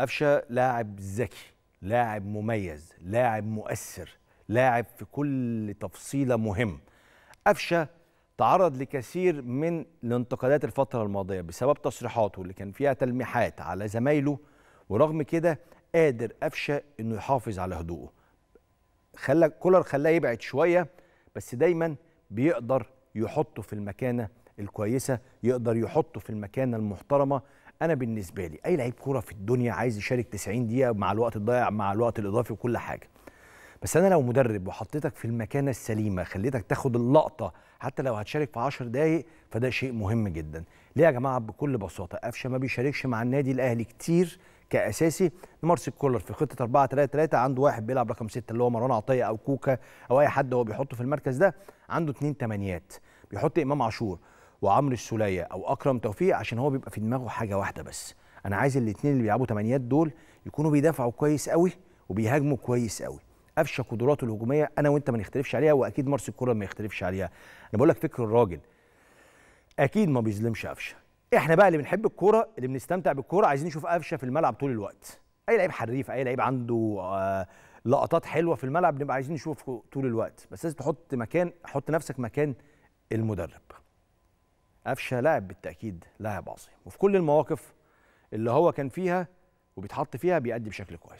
قفشه لاعب ذكي لاعب مميز لاعب مؤثر لاعب في كل تفصيله مهم قفشه تعرض لكثير من الانتقادات الفتره الماضيه بسبب تصريحاته اللي كان فيها تلميحات على زمايله ورغم كده قادر قفشه انه يحافظ على هدوءه خلى كولر خلاه يبعد شويه بس دايما بيقدر يحطه في المكانه الكويسه يقدر يحطه في المكانه المحترمه انا بالنسبه لي اي لعيب كوره في الدنيا عايز يشارك 90 دقيقه مع الوقت الضايع مع الوقت الاضافي وكل حاجه بس انا لو مدرب وحطيتك في المكانه السليمه خليتك تاخد اللقطه حتى لو هتشارك في 10 دقائق فده شيء مهم جدا ليه يا جماعه بكل بساطه قفشه ما بيشاركش مع النادي الاهلي كتير كاساسي مارسيل كولر في خطه 4 3 3 عنده واحد بيلعب رقم 6 اللي هو مروان عطيه او كوكا او اي حد هو بيحطه في المركز ده عنده اثنين تمانيات بيحط امام عاشور وعمرو السوليه او اكرم توفيق عشان هو بيبقى في دماغه حاجه واحده بس انا عايز الاثنين اللي بيلعبوا ثمانيات دول يكونوا بيدافعوا كويس قوي وبيهاجموا كويس قوي افشى قدراته الهجوميه انا وانت ما نختلفش عليها واكيد مرسي الكره ما يختلفش عليها انا بقول لك فكر الراجل اكيد ما بيظلمش قفشه احنا بقى اللي بنحب الكوره اللي بنستمتع بالكوره عايزين نشوف قفشه في الملعب طول الوقت اي لعيب حريف اي لعيب عنده آه لقطات حلوه في الملعب بنبقى عايزين نشوفه طول الوقت بس لازم تحط مكان حط نفسك مكان المدرب قفشه لاعب بالتاكيد لاعب عظيم وفي كل المواقف اللي هو كان فيها وبيتحط فيها بيأدي بشكل كويس